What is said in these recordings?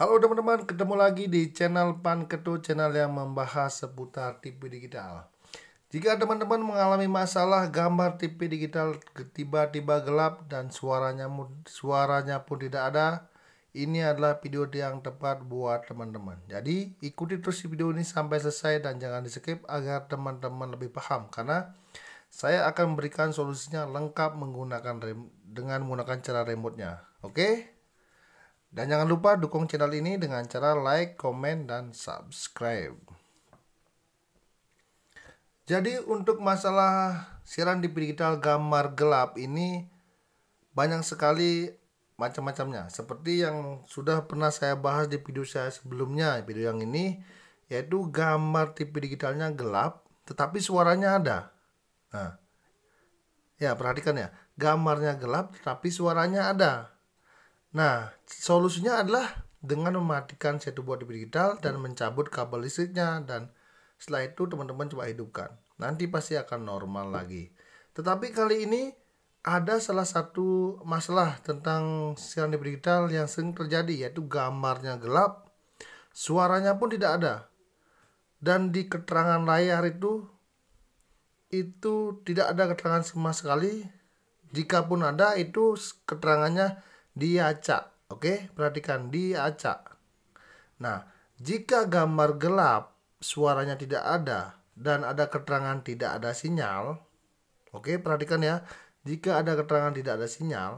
Halo teman-teman, ketemu lagi di channel Pan Ketu, channel yang membahas seputar TV digital. Jika teman-teman mengalami masalah gambar TV digital tiba-tiba gelap dan suaranya suaranya pun tidak ada, ini adalah video yang tepat buat teman-teman. Jadi, ikuti terus video ini sampai selesai dan jangan di-skip agar teman-teman lebih paham karena saya akan memberikan solusinya lengkap menggunakan rem dengan menggunakan cara remote-nya. Oke? Okay? Dan jangan lupa dukung channel ini dengan cara like, komen, dan subscribe. Jadi untuk masalah siaran digital gambar gelap ini banyak sekali macam-macamnya. Seperti yang sudah pernah saya bahas di video saya sebelumnya, video yang ini yaitu gambar TV digitalnya gelap tetapi suaranya ada. Nah, ya perhatikan ya, gambarnya gelap tetapi suaranya ada. Nah, solusinya adalah dengan mematikan satu buah TV digital dan mencabut kabel listriknya dan setelah itu teman-teman coba hidupkan. Nanti pasti akan normal lagi. Tetapi kali ini ada salah satu masalah tentang siaran TV digital yang sering terjadi yaitu gambarnya gelap, suaranya pun tidak ada. Dan di keterangan layar itu itu tidak ada keterangan sama sekali. Jika pun ada itu keterangannya diacak. Oke, perhatikan diacak. Nah, jika gambar gelap, suaranya tidak ada dan ada keterangan tidak ada sinyal. Oke, perhatikan ya. Jika ada keterangan tidak ada sinyal,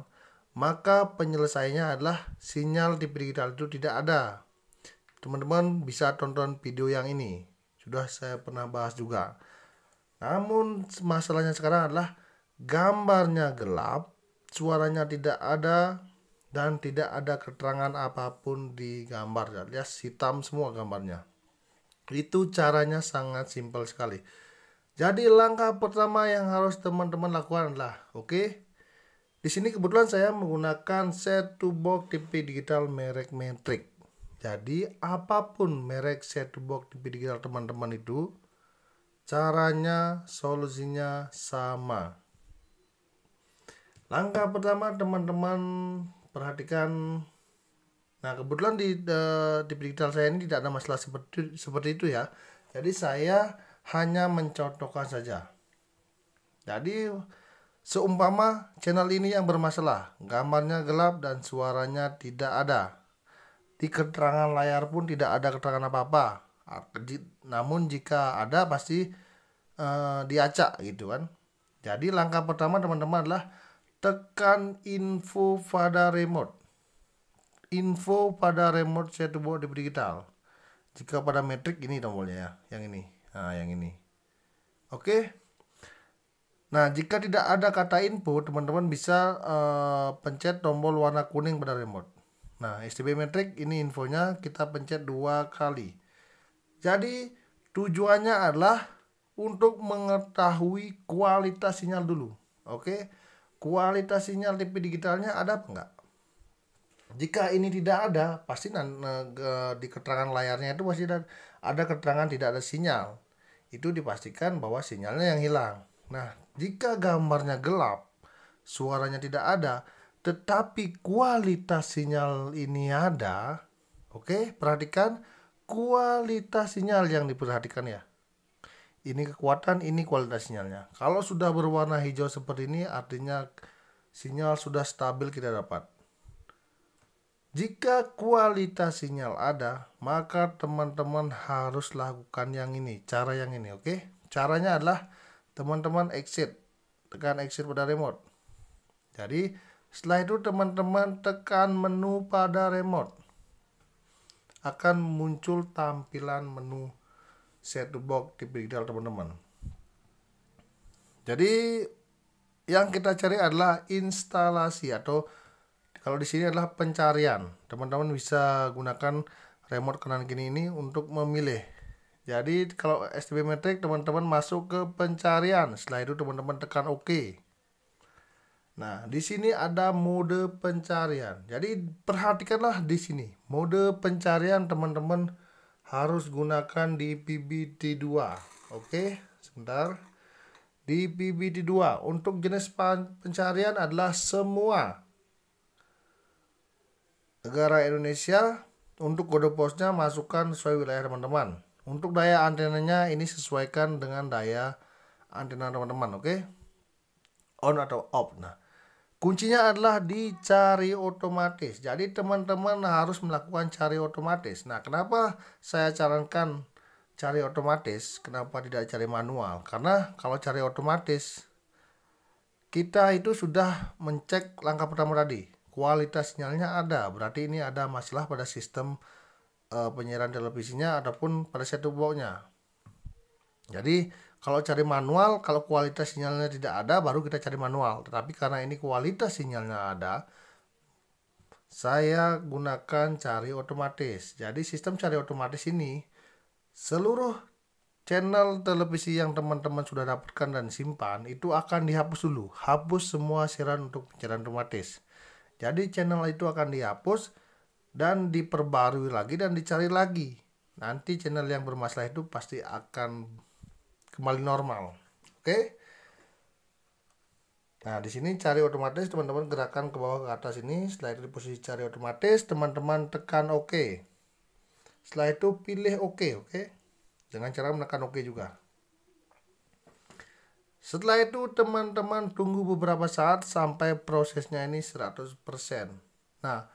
maka penyelesaiannya adalah sinyal di digital itu tidak ada. Teman-teman bisa tonton video yang ini. Sudah saya pernah bahas juga. Namun masalahnya sekarang adalah gambarnya gelap, suaranya tidak ada, dan tidak ada keterangan apapun di gambar ya hitam semua gambarnya itu caranya sangat simpel sekali jadi langkah pertama yang harus teman-teman lakukan adalah oke okay? di sini kebetulan saya menggunakan set to box TV digital merek metric jadi apapun merek set to box TV digital teman-teman itu caranya solusinya sama Langkah pertama teman-teman perhatikan nah kebetulan di de, eh, di digital saya ini tidak ada masalah seperti seperti itu ya jadi saya hanya mencontohkan saja jadi Seumpama channel ini yang bermasalah, gambarnya gelap dan suaranya tidak ada. Di keterangan layar pun tidak ada keterangan apa-apa. Namun jika ada pasti uh, diacak gitu kan. Jadi langkah pertama teman-teman adalah tekan info pada remote. Info pada remote di digital. Jika pada metrik ini tombolnya ya, yang ini. Nah, yang ini. Oke. Okay? Nah, jika tidak ada kata input, teman-teman bisa uh, pencet tombol warna kuning pada remote. Nah, STB metric ini infonya kita pencet dua kali. Jadi, tujuannya adalah untuk mengetahui kualitas sinyal dulu. Oke. Okay? kualitas sinyal TV digitalnya ada apa enggak? Jika ini tidak ada, pasti di keterangan layarnya itu masih ada, ada keterangan tidak ada sinyal. Itu dipastikan bahwa sinyalnya yang hilang. Nah, jika gambarnya gelap, suaranya tidak ada, tetapi kualitas sinyal ini ada, oke, okay? perhatikan kualitas sinyal yang diperhatikan ya ini kekuatan, ini kualitas sinyalnya. Kalau sudah berwarna hijau seperti ini, artinya sinyal sudah stabil kita dapat. Jika kualitas sinyal ada, maka teman-teman harus lakukan yang ini, cara yang ini, oke? Okay? Caranya adalah teman-teman exit, tekan exit pada remote. Jadi, setelah itu teman-teman tekan menu pada remote. Akan muncul tampilan menu set to box digital teman-teman jadi yang kita cari adalah instalasi atau kalau di sini adalah pencarian teman-teman bisa gunakan remote kanan kini ini untuk memilih jadi kalau STB metric teman-teman masuk ke pencarian. Setelah itu teman-teman tekan OK. Nah, di sini ada mode pencarian. Jadi perhatikanlah di sini mode pencarian teman-teman harus gunakan di PBT2 oke okay? sebentar di PBT2 untuk jenis pencarian adalah semua negara Indonesia untuk kode posnya masukkan sesuai wilayah teman-teman untuk daya antenanya ini sesuaikan dengan daya antena teman-teman oke okay? on atau off nah Kuncinya adalah dicari otomatis. Jadi teman-teman harus melakukan cari otomatis. Nah, kenapa saya sarankan cari otomatis? Kenapa tidak cari manual? Karena kalau cari otomatis kita itu sudah mencek langkah pertama tadi. Kualitas sinyalnya ada, berarti ini ada masalah pada sistem uh, eh, penyiaran televisinya ataupun pada set boxnya. Jadi kalau cari manual, kalau kualitas sinyalnya tidak ada, baru kita cari manual. Tetapi karena ini kualitas sinyalnya ada, saya gunakan cari otomatis. Jadi sistem cari otomatis ini, seluruh channel televisi yang teman-teman sudah dapatkan dan simpan, itu akan dihapus dulu. Hapus semua siaran untuk pencarian otomatis. Jadi channel itu akan dihapus dan diperbarui lagi dan dicari lagi. Nanti channel yang bermasalah itu pasti akan kembali normal. Oke. Okay? Nah, di sini cari otomatis teman-teman gerakan ke bawah ke atas ini. Setelah itu di posisi cari otomatis, teman-teman tekan OK. Setelah itu pilih OK, oke. Okay? Dengan cara menekan OK juga. Setelah itu teman-teman tunggu beberapa saat sampai prosesnya ini 100%. Nah,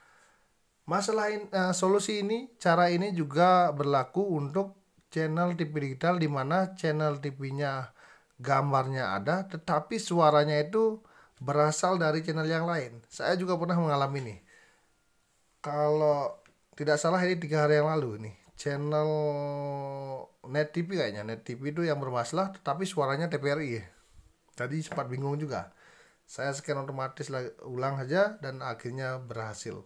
masalah in, uh, solusi ini, cara ini juga berlaku untuk channel TV digital di mana channel TV-nya gambarnya ada tetapi suaranya itu berasal dari channel yang lain. Saya juga pernah mengalami ini. Kalau tidak salah ini tiga hari yang lalu nih channel net TV kayaknya net TV itu yang bermasalah tetapi suaranya TPRI ya. tadi sempat bingung juga saya scan otomatis ulang saja dan akhirnya berhasil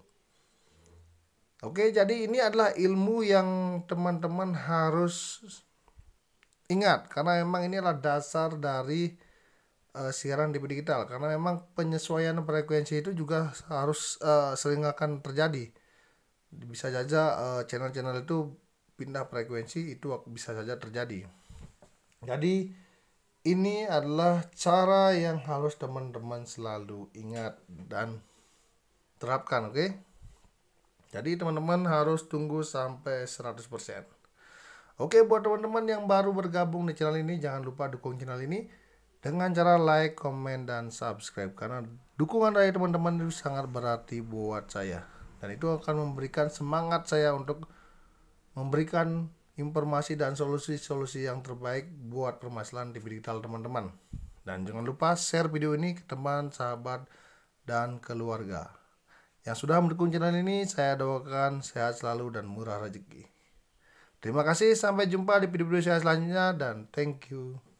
Oke, jadi ini adalah ilmu yang teman-teman harus ingat karena memang ini adalah dasar dari uh, siaran DB digital karena memang penyesuaian frekuensi itu juga harus uh, sering akan terjadi. Bisa saja uh, channel-channel itu pindah frekuensi itu bisa saja terjadi. Jadi ini adalah cara yang harus teman-teman selalu ingat dan terapkan, oke? Okay? Jadi teman-teman harus tunggu sampai 100%. Oke, buat teman-teman yang baru bergabung di channel ini, jangan lupa dukung channel ini dengan cara like, komen, dan subscribe. Karena dukungan dari teman-teman itu sangat berarti buat saya. Dan itu akan memberikan semangat saya untuk memberikan informasi dan solusi-solusi yang terbaik buat permasalahan di digital teman-teman. Dan jangan lupa share video ini ke teman, sahabat, dan keluarga. Yang sudah mendukung channel ini, saya doakan sehat selalu dan murah rezeki. Terima kasih, sampai jumpa di video-video saya selanjutnya, dan thank you.